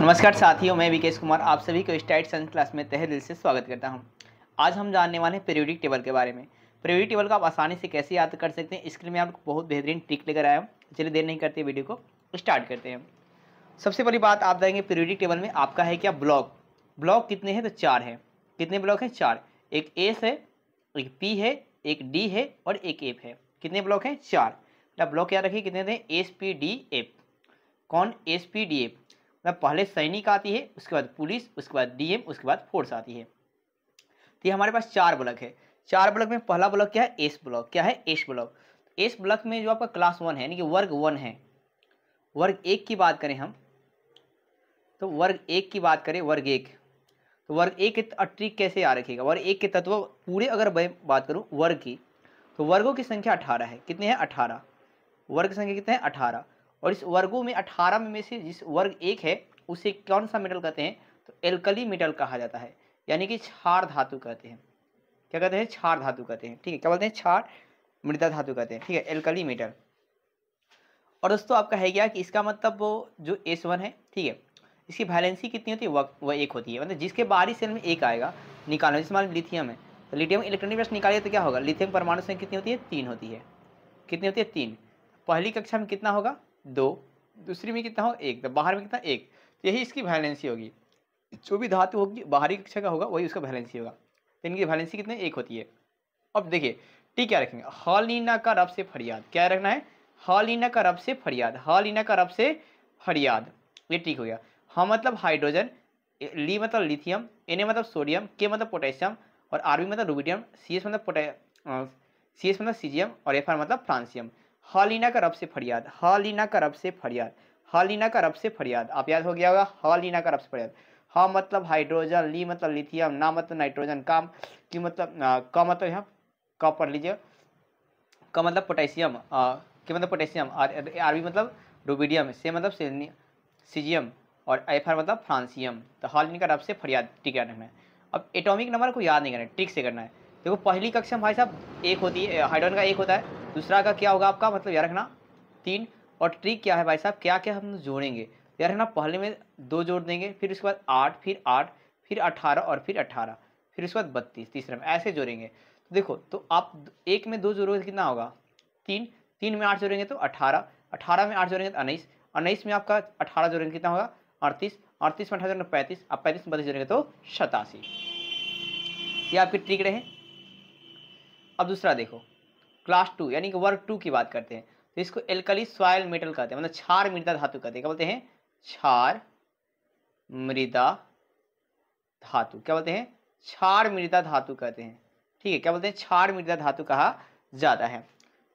नमस्कार साथियों मैं विकेश कुमार आप सभी को स्टाइट साइंस क्लास में तहे दिल से स्वागत करता हूं। आज हम जानने वाले हैं पेरियोडिक टेबल के बारे में पेरियोडिक टेबल को आप आसानी से कैसे याद कर सकते हैं इसके लिए मैं आपको बहुत बेहतरीन ट्रिक लेकर आया हूं चलिए देर नहीं करते वीडियो को स्टार्ट करते हैं सबसे बड़ी बात आप जाएंगे पेरियोडिक टेबल में आपका है क्या ब्लॉक ब्लॉक कितने हैं तो चार हैं कितने ब्लॉक हैं चार एक एस है एक पी है एक डी है और एक एफ है कितने ब्लॉक हैं चार ब्लॉक याद रखिए कितने थे एस पी डी एफ कौन एस पी डी एफ मतलब पहले सैनिक आती है उसके बाद पुलिस उसके बाद डीएम उसके बाद फोर्स आती है तो ये हमारे पास चार ब्लॉक है चार ब्लॉक में पहला ब्लॉक क्या है एस ब्लॉक क्या है एस ब्लॉक एस ब्लॉक में जो आपका क्लास वन है यानी कि वर्ग वन है वर्ग एक की बात करें हम तो वर्ग एक की बात करें वर्ग एक तो वर्ग एक के ट्रिक कैसे याद रखेगा वर्ग एक के तत्व पूरे अगर मैं बात करूँ वर्ग की तो वर्गों की संख्या अठारह है कितने हैं अठारह वर्ग संख्या कितने हैं अठारह और इस वर्गों में अठारह में से जिस वर्ग एक है उसे कौन सा मेटल कहते हैं तो एल्कली मेटल कहा जाता है यानी कि क्षार धातु कहते हैं क्या कहते हैं क्षार धातु कहते हैं ठीक है क्या बोलते हैं क्षार मृदा धातु कहते हैं ठीक है एल्कली मेटल और दोस्तों आपका है क्या कि इसका मतलब वो जो एस वन है ठीक है इसकी वैलेंसी कितनी होती है वह वह एक होती है मतलब जिसके बाहरी सेल में एक आएगा निकालना जिसमें मान लिथियम है तो लिथियम इलेक्ट्रॉनिक प्लस निकालिए तो क्या होगा लिथियम परमाणु संख्या कितनी होती है तीन होती है कितनी होती है तीन पहली कक्षा में कितना होगा दो दूसरी में कितना हो एक तो बाहर में कितना एक तो यही इसकी वैलेंसी होगी जो भी धातु होगी बाहरी कक्षा का होगा वही उसका वैलेंसी होगा तो इनकी वैलेंसी कितनी एक होती है अब देखिए टी क्या रखेंगे हालीना का रब से फरियाद क्या रखना है हालीना का रब से फरियाद हालीना का रब से फरियाद ये ठीक हो गया हा मतलब हाइड्रोजन ली मतलब लिथियम एन मतलब सोडियम के मतलब पोटेशियम और आरबी मतलब रूबिडियम सी एस मतलब पोटे सी एस मतलब सीजियम और एफ आर मतलब फ्रांसियम हालिना का रब से फरियाद हालिना का रब से फरियाद हालिना का रब से फरियाद आप याद हो गया होगा हालिना का रब से फरियाद हा मतलब हाइड्रोजन ली मतलब लिथियम ना मतलब नाइट्रोजन काम की मतलब का मतलब यहाँ का पढ़ लीजिए का मतलब पोटेशियम के मतलब पोटेशियम आर आरबी मतलब रूबीडियम से मतलब सीजियम और एफ आर मतलब फ्रांसियम तो हाल का रब से फरियाद ठीक है हमें अब एटॉमिक नंबर को याद नहीं करना है ट्रिक से करना है देखो पहली कक्षा में भाई साहब एक होती है हाइड्रोजन का एक होता है दूसरा का क्या होगा आपका मतलब यह रखना तीन और ट्रिक क्या है भाई साहब क्या क्या हम जोड़ेंगे यह रखना पहले में दो जोड़ देंगे फिर उसके बाद आठ फिर आठ फिर अठारह और फिर अठारह फिर उसके बाद बत्तीस तीसरे में ऐसे जोड़ेंगे तो देखो तो आप एक में दो जोड़ोगे तो कितना होगा तीन तीन में आठ जोड़ेंगे तो अठारह अठारह में आठ जोड़ेंगे तो उन्नीस उन्नीस में आपका अठारह जोड़ेंगे तो कितना होगा अड़तीस अड़तीस में अठारह जोड़ेंगे तो पैंतीस आप पैंतीस में बत्तीस जोड़ेंगे तो सतासी ये आपकी ट्रिक रहे अब दूसरा देखो क्लास टू यानी कि वर्ग टू की बात करते हैं तो इसको एल्कली सॉयल मेटल कहते हैं मतलब क्षार मृदा धातु कहते हैं क्या बोलते हैं क्षार मृदा धातु क्या बोलते हैं क्षार मृदा धातु कहते हैं ठीक है क्या बोलते हैं क्षार मृदा धातु कहा जाता है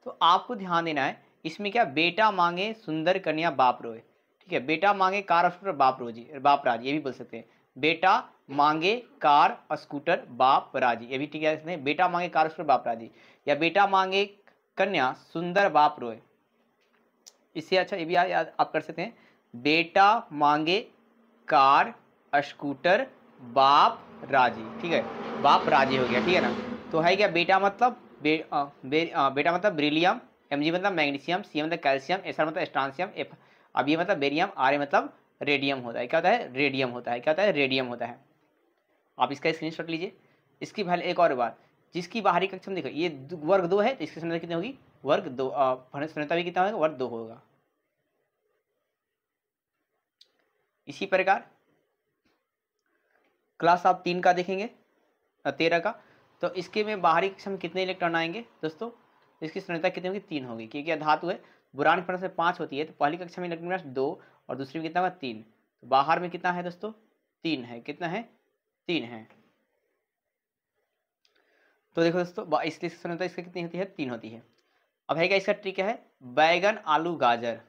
तो आपको ध्यान देना है इसमें क्या बेटा मांगे सुंदर कन्या बाप रोए ठीक है बेटा मांगे कार बाप रोजी बाप राज ये भी बोल सकते हैं बेटा मांगे कार स्कूटर बाप राजी ये भी ठीक है इसमें बेटा मांगे कार स्कूटर बाप राजी या बेटा मांगे कन्या सुंदर बाप रोए इससे अच्छा ये भी याद आप कर सकते हैं बेटा मांगे कार स्कूटर बाप राजी ठीक है बाप राजी हो गया ठीक है ना तो है क्या बेटा मतलब बे, आ, बे, आ, बेटा मतलब ब्रिलियम एम मतलब मैग्नीशियम सी मतलब कैल्शियम एस मतलब स्ट्रांसियम एफ अब ये मतलब बेरियम आर मतलब रेडियम होता है क्या होता है रेडियम होता है क्या होता है रेडियम होता है आप इसका स्क्रीन शॉट लीजिए इसकी पहले एक और बात जिसकी बाहरी कक्षा में देखो ये वर्ग दो है तो इसकी संरचना कितनी होगी वर्ग दो संरचना भी कितना होगा वर्ग दो होगा इसी प्रकार क्लास आप तीन का देखेंगे तेरह का तो इसके में बाहरी कक्षा में कितने इलेक्ट्रॉन आएंगे दोस्तों इसकी संरचना कितनी होगी तीन होगी क्योंकि धातु है बुरान की से पाँच होती है तो पहली कक्षा में इलेक्ट्रॉन दो और दूसरी में कितना होगा तीन तो बाहर में कितना है दोस्तों तीन है कितना है तीन है तो देखो दोस्तों इसलिए सेक्शन होता तो है इसका कितनी होती है तीन होती है अब है क्या इसका ट्रिक है बैगन आलू गाजर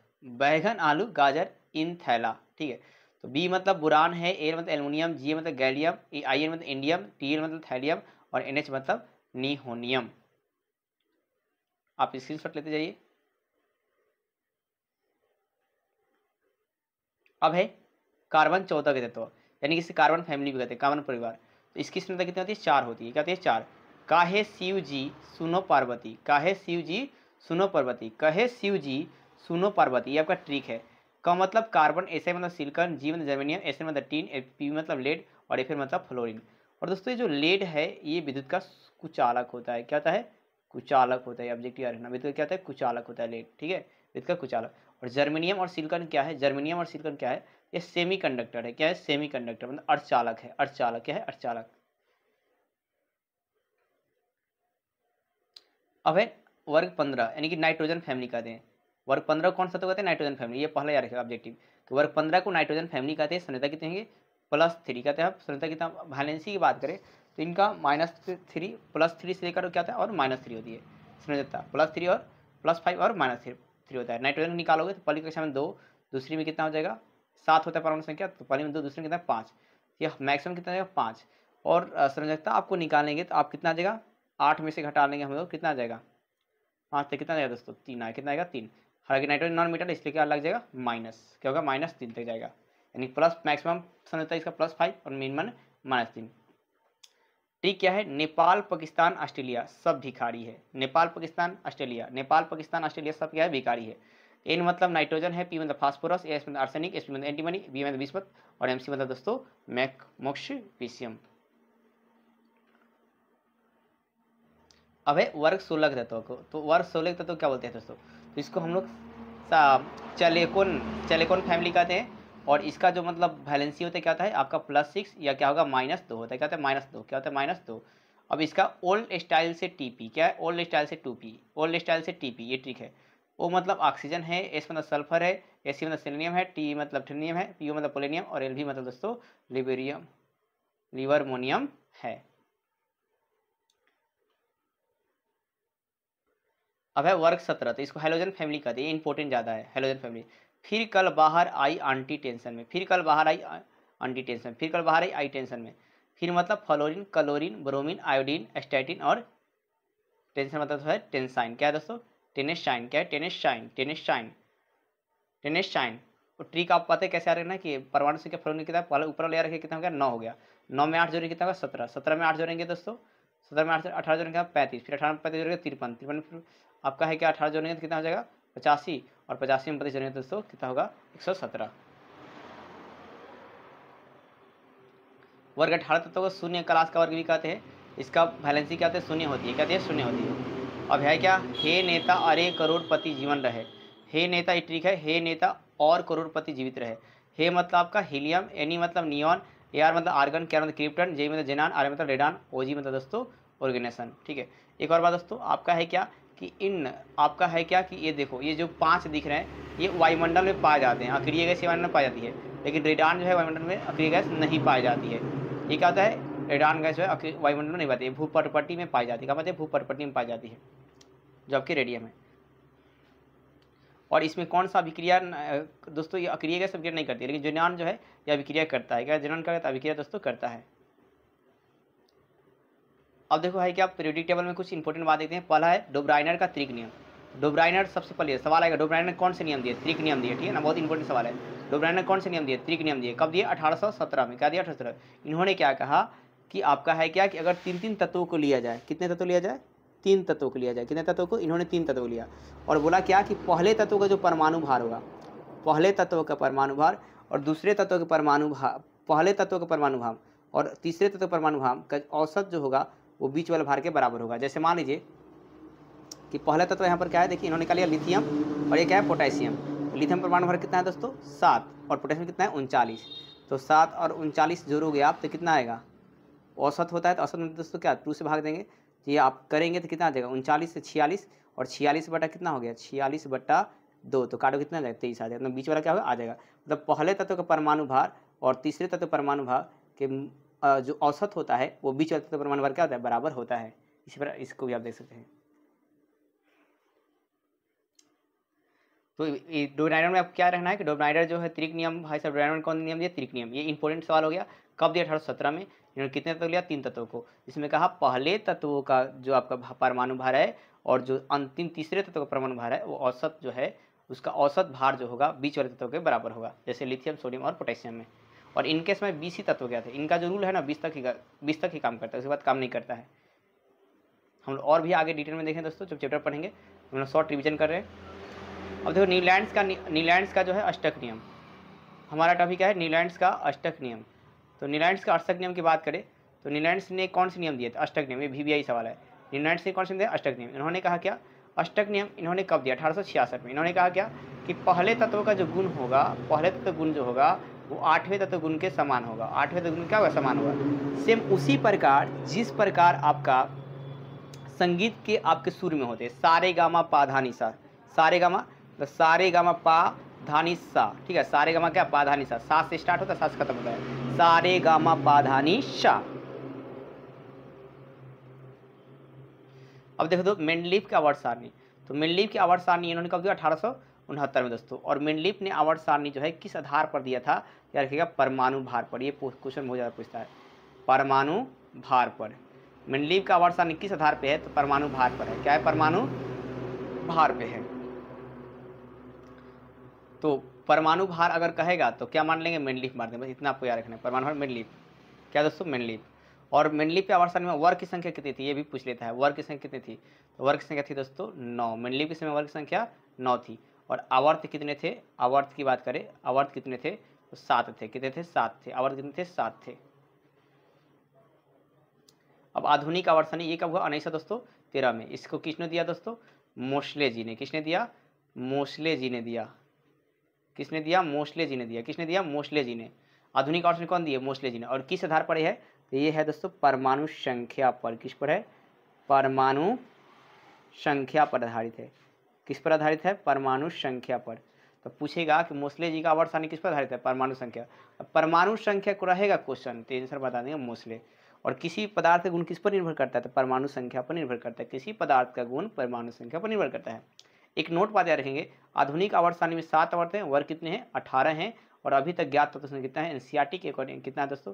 बैगन आलू गाजर इन थैला ठीक है तो बी मतलब बुरान है ए मतलब एलमोनियम जी मतलब गैलियम आई e- एन मतलब इंडियम टी एन मतलब थैलियम और एन एच मतलब निहोनियम आप स्क्रीन शॉट लेते जाइए अब है कार्बन चौदह के तत्व यानी कि इसे कार्बन फैमिली भी कहते हैं कार्बन परिवार तो इसकी शून्यता कितनी होती है चार होती है क्या होती है चार काहे शिव जी सुनो पार्वती काहे शिव जी सुनो पार्वती कहे शिव जी सुनो पार्वती ये आपका ट्रिक है क मतलब कार्बन ऐसे मतलब सिलिकॉन जी मतलब जर्मेनियम ऐसे मतलब टीन पी मतलब लेड और ए फिर मतलब फ्लोरिन और दोस्तों ये जो लेड है ये विद्युत का कुचालक होता है क्या होता है कुचालक होता है ऑब्जेक्टिव आर है ना विद्युत क्या होता है कुचालक होता है लेड ठीक है विद्युत का कुचालक और जर्मिनियम और सिल्कन क्या है जर्मिनियम और सिल्कन क्या है ये सेमी कंडक्टर है क्या है सेमी कंडक्टर मतलब अर्चालक है अर्चालक क्या है अर्चालक अब है वर्ग पंद्रह यानी कि नाइट्रोजन फैमिली कहते हैं वर्ग पंद्रह कौन सा तो कहते हैं नाइट्रोजन फैमिली ये पहला याद रखेगा ऑब्जेक्टिव तो वर्ग पंद्रह को नाइट्रोजन फैमिली कहते हैं संहिता कितने हैं प्लस थ्री कहते हैं आप संहिता कितना वैलेंसी की बात करें तो इनका माइनस थ्री प्लस थ्री से लेकर क्या होता है और माइनस थ्री होती है संहिता प्लस थ्री और प्लस फाइव और माइनस थ्री थ्री होता है नाइट्रोजन निकालोगे तो पहली कक्षा में दो दूसरी में कितना हो जाएगा सात होता है परमाणु संख्या तो पहली में दो दूसरी में कितना पाँच यह मैक्सिमम कितना जाएगा पाँच और संरचकता आपको निकालेंगे तो आप कितना आ जाएगा आठ में से घटा लेंगे हम लोग कितना आ जाएगा पाँच से कितना जाएगा दोस्तों तीन आएगा कितना आएगा तीन हालांकि नाइट्रोजन नॉन मीटर इसलिए क्या लग जाएगा माइनस क्या होगा माइनस तीन तक जाएगा यानी प्लस मैक्सिमम संरचता इसका प्लस फाइव और मिनिमम माइनस तीन टी क्या है नेपाल पाकिस्तान ऑस्ट्रेलिया सब भिखारी है नेपाल पाकिस्तान ऑस्ट्रेलिया नेपाल पाकिस्तान ऑस्ट्रेलिया सब क्या है भिखारी है एन मतलब नाइट्रोजन है पी मतलब फास्फोरस एस मतलब आर्सेनिक एस मतलब एंटीमनी बी मतलब विस्पत और एमसी मतलब दोस्तों मैक मोक्ष पीसीएम अब है वर्ग सोलह तत्व को तो वर्ग सोलह तत्व क्या बोलते हैं दोस्तों तो इसको हम लोग चलेकोन चलेकोन फैमिली कहते हैं और इसका जो मतलब वैलेंसी होता है क्या होता है आपका प्लस सिक्स या क्या होगा माइनस दो होता है क्या होता है माइनस दो क्या होता है माइनस दो अब इसका ओल्ड स्टाइल से टीपी क्या है ओल्ड स्टाइल से टू पी ओल्ड स्टाइल से टीपी ये ट्रिक है वो मतलब ऑक्सीजन है एस मतलब सल्फर है ए e मतलब सेलेनियम है टी मतलब टिनियम है पी मतलब पोलिनियम और एल भी मतलब दोस्तों लिबेरियम लिवरमोनियम है अब है वर्ग सत्रह तो इसको हेलोजन फैमिली कहते हैं इंपॉर्टेंट ज़्यादा है हेलोजन फैमिली फिर कल बाहर आई आंटी टेंशन में फिर कल बाहर आई आंटी टेंशन फिर कल बाहर आई आई टेंशन में फिर मतलब fluorine chlorine bromine iodine astatine और टेंशन मतलब तो है टेंसाइन क्या है दोस्तों टेनिस शाइन क्या है tennis tennis shine shine tennis shine और ट्रिक आप पता है कैसे आ रहे हैं ना कि परमाणु संख्या फ्लोरिन कितना पहले ऊपर ले रखे कितना हो गया नौ हो गया नौ में आठ जोड़ेंगे कितना होगा सत्रह सत्रह में आठ जोड़ेंगे दोस्तों सत्रह में आठ अठारह जोड़ेंगे पैंतीस फिर अठारह में पैंतीस जोड़ेंगे तिरपन तिरपन फिर आपका है क्या अठारह जोड़ेंगे तो कितना हो जाएगा पचासी और पचासी में पता चलेंगे तो दोस्तों कितना होगा एक सौ सत्रह वर्ग अठारह तत्व को शून्य क्लास का वर्ग भी कहते हैं इसका वैलेंसी क्या होता है शून्य होती है कहते हैं शून्य होती है अब है क्या हे नेता अरे करोड़पति जीवन रहे हे नेता ये ट्रिक है हे नेता और करोड़पति जीवित रहे हे मतलब आपका हीलियम एनी e मतलब नियॉन ए आर मतलब आर्गन क्या मतलब क्रिप्टन जे मतलब जेनान आर e मतलब रेडान ओजी मतलब दोस्तों ऑर्गेनेशन ठीक है एक और बात दोस्तों आपका है क्या कि इन आपका है क्या कि ये देखो ये जो पाँच दिख रहे हैं ये वायुमंडल में पाए जाते हैं अक्रिय हाँ, गैस वायुमंडल में पाई जाती है लेकिन रेडान जो है वायुमंडल में अक्रिय गैस नहीं पाई जाती है ये क्या होता है रेडान गैस जो है वायुमंडल में नहीं पाती है भूपटपट्टी में पाई जाती है क्या मतलब भूपटपट्टी में पाई जाती है जबकि रेडियम है और इसमें कौन सा अभिक्रिया दोस्तों ये अक्रिय गैस अभिक्रिया नहीं करती लेकिन जुनान जो है यह अभिक्रिया करता है क्या जुनान करता है अभिक्रिया दोस्तों करता है अब देखो भाई कि आप पीरियोडिक टेबल में कुछ इंपॉर्टेंट बात देखते हैं पहला है डोब्राइनर का त्रिक नियम डोब्राइनर सबसे पहले सवाल आएगा डोब्राइनर कौन से नियम दिए त्रिक नियम दिए ठीक है ना बहुत इंपॉर्टेंट सवाल है डोब्राइनर कौन से नियम दिए त्रिक नियम दिए कब दिए अठारह में क्या दिया अठारह इन्होंने क्या कहा कि आपका है क्या कि अगर तीन तीन तत्वों को लिया जाए कितने तत्व लिया जाए तीन तत्वों को लिया जाए कितने तत्वों को इन्होंने तीन तत्व लिया और बोला क्या कि पहले तत्व का जो परमाणु भार होगा पहले तत्व का परमाणु भार और दूसरे तत्व का परमाणु भार पहले तत्व का परमाणु भार और तीसरे तत्व परमाणु भाव का औसत जो होगा वो बीच वाले भार के बराबर होगा जैसे मान लीजिए कि पहला तत्व तो यहाँ पर क्या है देखिए इन्होंने निकाल लिया लिथियम और ये क्या है पोटेशियम तो लिथियम परमाणु भार कितना है दोस्तों सात और पोटेशियम कितना है उनचालीस तो सात और उनचालीस जोड़ोगे आप तो कितना आएगा औसत होता है तो औसत में मतलब दोस्तों क्या टू से भाग देंगे तो ये आप करेंगे तो कितना आ जाएगा उनचालीस से छियालीस और छियालीस बटा कितना हो गया छियालीस बटा दो तो काटो कितना आ जाएगा तेईस आ जाएगा मतलब बीच वाला क्या होगा आ जाएगा मतलब पहले तत्व का परमाणु भार और तीसरे तत्व परमाणु भार के जो औसत होता है वो बीच औसत प्रमाण वर्ग क्या होता है बराबर होता है इसी पर इसको भी आप देख सकते हैं तो डोमिनाइडर में आप क्या रहना है कि डोमिनाइडर जो है त्रिक नियम भाई साहब डोमिनाइडर कौन नियम दिया त्रिक नियम ये इंपॉर्टेंट सवाल हो गया कब दिया अठारह सत्रह में इन्होंने कितने तत्व लिया तीन तत्वों को इसमें कहा पहले तत्वों का जो आपका परमाणु भार है और जो अंतिम तीसरे तत्व का परमाणु भार है वो औसत जो है उसका औसत भार जो होगा बीच वाले तत्वों के बराबर होगा जैसे लिथियम सोडियम और पोटेशियम में और इनकेस में बीस ही तत्व क्या थे इनका जो रूल है ना बीस तक ही बीस तक ही काम करता है उसके बाद काम नहीं करता है हम लोग और भी आगे डिटेल में देखें दोस्तों जब चैप्टर पढ़ेंगे हम लोग शॉर्ट रिविजन कर रहे हैं अब देखो न्यूलैंड्स का न्यूलैंड्स का जो है अष्टक नियम हमारा टॉपिक है न्यूलैंड्स का अष्टक नियम तो न्यूलैंड्स का अष्टक नियम की बात करें तो न्यूलैंड्स ने कौन से नियम दिए थे अष्टक नियम ये वी सवाल है न्यूलैंड्स ने कौन से दिए अष्टक नियम इन्होंने कहा क्या अष्टक नियम इन्होंने कब दिया अठारह में इन्होंने कहा क्या कि पहले तत्व का जो गुण होगा पहले तत्व गुण जो होगा वो आठवें तत्व गुण के समान होगा आठवें तत्व गुण क्या होगा समान होगा सेम उसी प्रकार जिस प्रकार आपका संगीत के आपके सुर में होते हैं सारे गामा पा धानी सा सारे गामा तो सारे गामा पा धानी सा ठीक है सारे गामा क्या पा धानी सा सा से स्टार्ट होता है सा से खत्म होता है सारे गामा पा धानी सा अब देखो तो मेनलीफ की आवाज सारणी तो मेनलीफ के आवाज सारणी इन्होंने कब दिया अठारह उनहत्तर में दोस्तों और मिनलिप ने आवर्त सारणी जो है किस आधार पर दिया था या रखिएगा परमाणु भार पर ये क्वेश्चन बहुत ज़्यादा पूछता है परमाणु भार पर मिनलिप का आवर्त सारणी किस आधार पर है तो परमाणु भार पर है क्या है परमाणु भार पर है तो परमाणु भार अगर कहेगा तो क्या मान लेंगे मिनलिप मान देंगे बस इतना आपको याद रखना है परमाणु भार मिनलिप क्या दोस्तों मिनलिप और मिनलिप के आवर्त सारणी में वर्ग की संख्या कितनी थी ये भी पूछ लेता है वर्ग की संख्या कितनी थी तो वर्ग की संख्या थी दोस्तों नौ मिनलिप के समय वर्ग की संख्या नौ थी और आवर्त कितने थे आवर्त की बात करें आवर्त कितने थे तो सात थे कितने थे सात थे आवर्त कितने थे सात थे अब आधुनिक आवर्त ये कब हुआ अनैसा दोस्तों तेरह में इसको किसने दिया दोस्तों मोसले जी ने किसने दिया मोसले जी ने दिया किसने दिया मोसले जी ने दिया किसने दिया मोसले जी ने आधुनिक आवर्त कौन दिए मोसले जी ने और किस आधार पर है तो ये है दोस्तों परमाणु संख्या पर किस पर है परमाणु संख्या पर आधारित है किस पर आधारित है परमाणु संख्या पर तो पूछेगा कि मोसले जी का अवर सारणी किस पर आधारित है परमाणु संख्या परमाणु संख्या को रहेगा क्वेश्चन तो आंसर बता देंगे मोसले और किसी पदार्थ का गुण किस पर निर्भर करता है तो परमाणु संख्या पर निर्भर करता है किसी पदार्थ का गुण परमाणु संख्या पर निर्भर करता है एक नोट बात याद रखेंगे आधुनिक आवर्त सारणी में सात आवर्त हैं वर्ग कितने हैं अठारह हैं और अभी तक ज्ञात तत्व संख्या कितना है एनसीईआरटी e के अकॉर्डिंग कितना है दोस्तों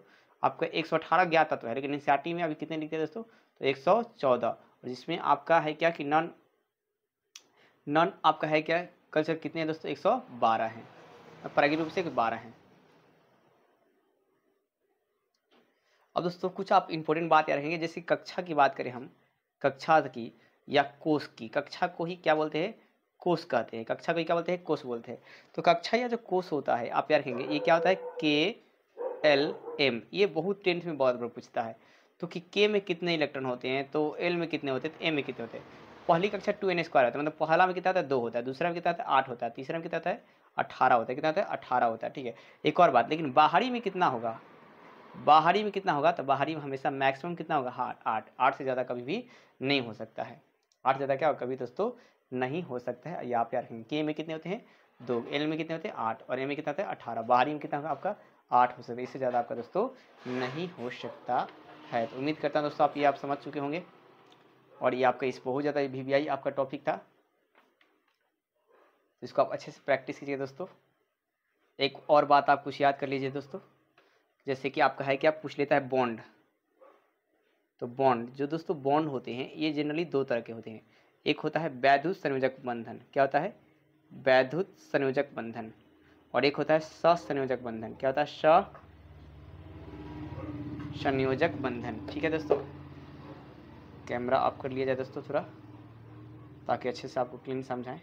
आपका एक सौ अठारह ज्ञात तत्व है लेकिन एनसीईआरटी e में अभी कितने लिखते हैं दोस्तों तो सौ और जिसमें आपका है क्या कि नॉन नॉन आपका है क्या कल्चर कितने हैं दोस्तों एक सौ बारह हैं प्राइवेट रूप से बारह हैं अब दोस्तों कुछ आप इम्पोर्टेंट बात याद रखेंगे जैसे कक्षा की बात करें हम कक्षा की या कोष की कक्षा को ही क्या बोलते हैं कोष कहते हैं कक्षा को ही क्या बोलते हैं कोष बोलते हैं तो कक्षा या जो कोष होता है आप याद रखेंगे ये क्या होता है के एल एम ये बहुत टेंथ में बहुत बार पूछता है तो कि के में कितने इलेक्ट्रॉन होते हैं तो एल में कितने होते हैं तो एम में कितने होते हैं पहली कक्षा टू एन स्क्वायर होता है मतलब पहला में कितना था है दो होता है दूसरा में कितना था है आठ होता है तीसरा में कितना था अठारह होता है कितना होता है अठारह होता है ठीक है एक और बात लेकिन बाहरी में कितना होगा बाहरी में कितना होगा तो बाहरी में हमेशा मैक्सिमम कितना होगा हाँ आठ आठ से ज़्यादा कभी भी नहीं हो सकता है आठ ज़्यादा क्या होगा कभी दोस्तों नहीं हो सकता है या आप यार के में कितने होते हैं दो एल में कितने होते हैं आठ और ए में कितना होता है अठारह बाहरी में कितना होगा आपका आठ हो सकता है इससे ज़्यादा आपका दोस्तों नहीं हो सकता है तो उम्मीद करता हूँ दोस्तों आप ये आप समझ चुके होंगे और ये आपका इस पर ज़्यादा जाता वी आपका टॉपिक था तो इसको आप अच्छे से प्रैक्टिस कीजिए दोस्तों एक और बात आप कुछ याद कर लीजिए दोस्तों जैसे कि आपका है कि आप पूछ लेता है बॉन्ड तो बॉन्ड जो दोस्तों बॉन्ड होते हैं ये जनरली दो तरह के होते हैं एक होता है वैधुत संयोजक बंधन क्या होता है वैधुत संयोजक बंधन और एक होता है सयोजक बंधन क्या होता है स संयोजक बंधन ठीक है दोस्तों कैमरा ऑफ कर लिया जाए दोस्तों थोड़ा ताकि अच्छे से आपको क्लीन समझाएं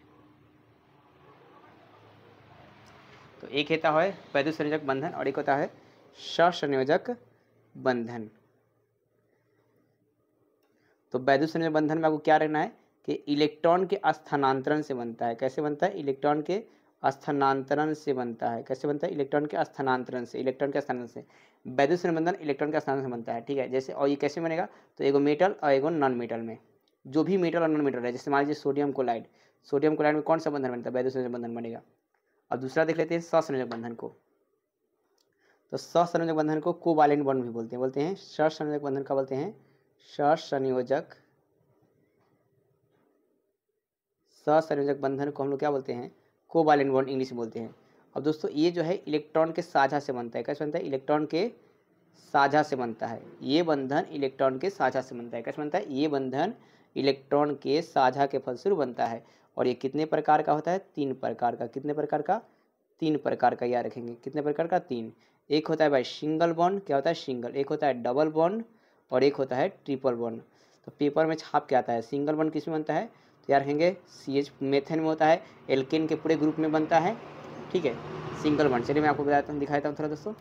तो एक होता है वैद्य संयोजक बंधन और एक होता है संयोजक बंधन तो वैद्य संयोजक बंधन में आपको क्या रहना है कि इलेक्ट्रॉन के स्थानांतरण से बनता है कैसे बनता है इलेक्ट्रॉन के स्थानांतरण से बनता है कैसे बनता है इलेक्ट्रॉन के स्थानांतरण से इलेक्ट्रॉन के स्थानांतरण से वैद्युत संबंधन इलेक्ट्रॉन के स्थानांतरण से बनता है ठीक है जैसे और ये कैसे बनेगा तो एगो मेटल और एगो नॉन मेटल में जो भी मेटल और नॉन मेटल है जैसे मान लीजिए सोडियम कोलाइड सोडियम कोलाइड में कौन सा बंधन बनता है वैद्युत बंधन बनेगा और दूसरा देख लेते हैं ससंयोजक बंधन को तो ससंयोजक बंधन को कोवालेंट बॉन्ड भी बोलते हैं बोलते हैं ससंयोजक बंधन का बोलते हैं ससंयोजक ससंयोजक बंधन को हम लोग क्या बोलते हैं कोवालेंट बॉन्ड इंग्लिश बोलते हैं अब दोस्तों ये जो है इलेक्ट्रॉन के साझा से बनता है कैसे बनता है इलेक्ट्रॉन के साझा से बनता है ये बंधन इलेक्ट्रॉन के साझा से बनता है कैसे बनता है ये बंधन इलेक्ट्रॉन के साझा के फलस्वरूप बनता है और ये कितने प्रकार का होता है तीन प्रकार का कितने प्रकार का तीन प्रकार का याद रखेंगे कितने प्रकार का तीन एक होता है भाई सिंगल बॉन्ड क्या होता है सिंगल एक होता है डबल बॉन्ड और एक होता है ट्रिपल बॉन्ड तो पेपर में छाप क्या आता है सिंगल बॉन्ड किसमें बनता है क्या रहेंगे सी एच मेथेन में होता है एल्केन के पूरे ग्रुप में बनता है ठीक है सिंगल बॉन्ड चलिए मैं आपको बताता हूँ दिखाता हूँ थोड़ा दोस्तों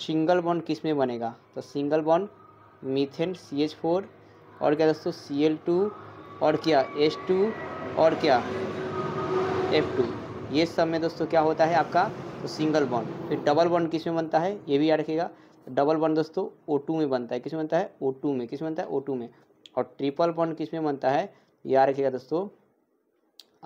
सिंगल बॉन्ड किस में बनेगा तो single bond methane C H four और क्या दोस्तों सी एल टू और क्या एच टू और क्या एफ टू ये सब में दोस्तों क्या होता है आपका तो सिंगल बॉन्ड फिर डबल बॉन्ड किस में बनता है ये भी याद रखेगा डबल बॉन्ड दोस्तों ओ टू में बनता है किस में बनता है ओ टू में किस में बनता है ओ टू में और ट्रिपल बॉन्ड किस में बनता है आर रखिएगा दोस्तों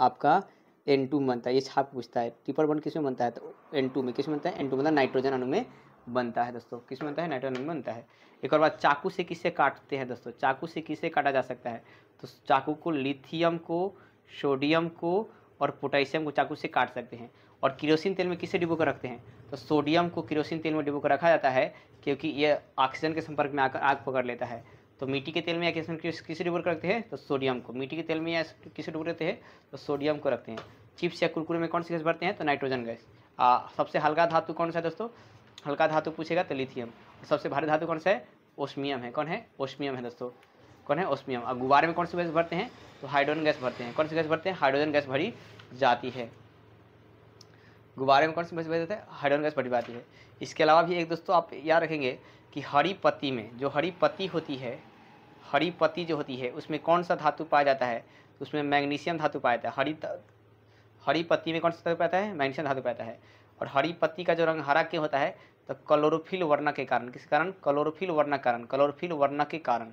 आपका एन टू बनता है ये छाप पूछता है ट्रिपल वन किस में बनता है तो एन टू में किस में बनता है एन टू मतलब नाइट्रोजन अणु में बनता है दोस्तों किस में बनता है नाइट्रोजन अणु में बनता है एक और बात चाकू से किसे काटते हैं दोस्तों चाकू से किसे काटा जा सकता है तो चाकू को लिथियम को सोडियम को और पोटेशियम को चाकू से काट सकते हैं और किरोसिन तेल में किसे डिबो कर रखते हैं तो सोडियम को किरोसिन तेल में डिबो कर रखा जाता है क्योंकि ये ऑक्सीजन के संपर्क में आकर आग पकड़ लेता है तो मिट्टी के तेल में या किस किसे डूबर रखते हैं तो सोडियम को मिट्टी के तेल में या किसे डूब रहते हैं तो सोडियम को रखते हैं चिप्स या कुरकुरे में कौन सी गैस भरते हैं तो नाइट्रोजन गैस आ, सबसे हल्का धातु कौन सा है दोस्तों हल्का धातु पूछेगा तो लिथियम सबसे भारी धातु कौन सा है ओस्मियम है कौन है ओस्मियम है दोस्तों कौन है ओस्मियम और गुब्बारे में कौन सी गैस भरते हैं तो हाइड्रोजन गैस भरते हैं कौन सी गैस भरते हैं हाइड्रोजन गैस भरी जाती है गुब्बारे में कौन सी गैस भरी जाती है हाइड्रोजन गैस भरी जाती है इसके अलावा भी एक दोस्तों आप याद रखेंगे कि हरी पत्ती में जो हरी पत्ती होती है हरी पत्ती जो होती है उसमें कौन सा धातु पाया जाता है उसमें मैग्नीशियम धातु पाया जाता है हरी हरी पत्ती में कौन सा धातु पाता है मैग्नीशियम धातु पाता है और हरी पत्ती का जो रंग हरा क्यों होता है तो क्लोरोफिल वर्णा के कारण किस कारण क्लोरोफिल वर्णा कारण क्लोरोफिल वर्णा के कारण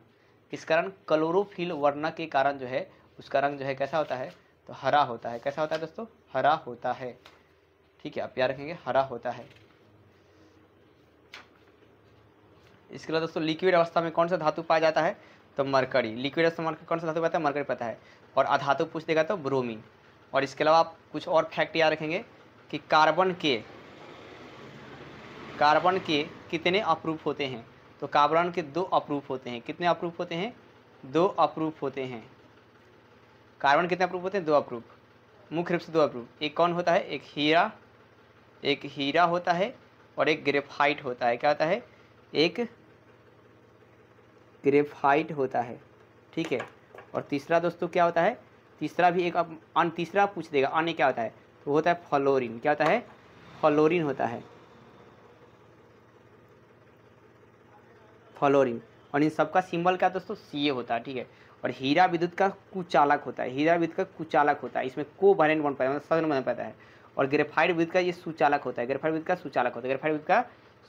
किस कारण क्लोरोफिल वर्णा के कारण जो है उसका रंग जो है कैसा होता है तो हरा होता है कैसा होता है दोस्तों हरा होता है ठीक है आप याद रखेंगे हरा होता है इसके अलावा दोस्तों लिक्विड अवस्था में कौन सा धातु पाया जाता है तो मरकरी लिक्विड मरकरी कौन सा धातु पता है मरकरी पता है और अधातु पूछ देगा तो ब्रोमीन और इसके अलावा आप कुछ और फैक्ट याद रखेंगे कि कार्बन के कार्बन के कितने अप्रूफ होते हैं तो कार्बन के दो अप्रूफ होते हैं कितने अप्रूफ होते हैं दो अप्रूफ होते हैं कार्बन कितने अप्रूफ होते हैं दो अप्रूफ मुख्य रूप से दो अप्रूफ एक कौन होता है एक हीरा एक हीरा होता है और एक ग्रेफाइट होता है क्या होता है एक ग्रेफाइट होता है ठीक है और तीसरा दोस्तों क्या होता है तीसरा भी एक आप अन तीसरा पूछ देगा अन्य क्या होता है तो होता है फ्लोरिन क्या होता है फ्लोरिन होता है फ्लोरिन और इन सबका सिंबल क्या दोस्तों सी ए होता है ठीक है और हीरा विद्युत का कुचालक होता है हीरा विद्युत का कुचालक होता है इसमें को वैलेंट बन पाता है मतलब सदन बन पाता है और ग्रेफाइड विद्युत का ये सुचालक होता है ग्रेफाइड विद्युत का सुचालक होता है ग्रेफाइड विद्युत का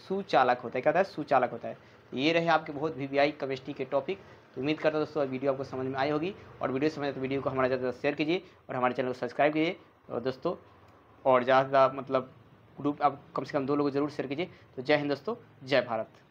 सुचालक होता है क्या होता है सुचालक होता है ये रहे आपके बहुत वी वी केमिस्ट्री के टॉपिक तो उम्मीद करता हूँ दोस्तों वीडियो आपको समझ में आई होगी और वीडियो समझ तो वीडियो को हमारे ज़्यादा शेयर कीजिए और हमारे चैनल को सब्सक्राइब कीजिए और दोस्तों और ज़्यादा मतलब ग्रुप आप कम से कम दो लोग जरूर शेयर कीजिए तो जय हिंद दोस्तों जय भारत